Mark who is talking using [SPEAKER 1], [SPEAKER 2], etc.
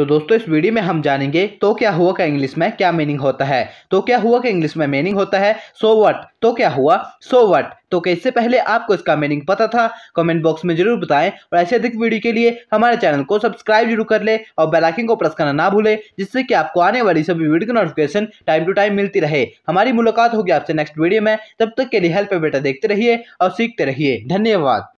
[SPEAKER 1] तो दोस्तों इस वीडियो में हम जानेंगे तो क्या हुआ का इंग्लिश में क्या मीनिंग होता है तो क्या हुआ का इंग्लिश में मीनिंग होता है सो so वट तो क्या हुआ सो so वट तो कैसे पहले आपको इसका मीनिंग पता था कमेंट बॉक्स में जरूर बताएं और ऐसे अधिक वीडियो के लिए हमारे चैनल को सब्सक्राइब जरूर कर ले और बेलाइकिन को प्रेस करना ना भूले जिससे कि आपको आने वाली सभी video notification time to time मिलती रहे हमारी मुलाकात होगी आपसे नेक्स्ट वीडियो में तब तक के लिए हेल्प बेटा देखते रहिए और सीखते रहिए धन्यवाद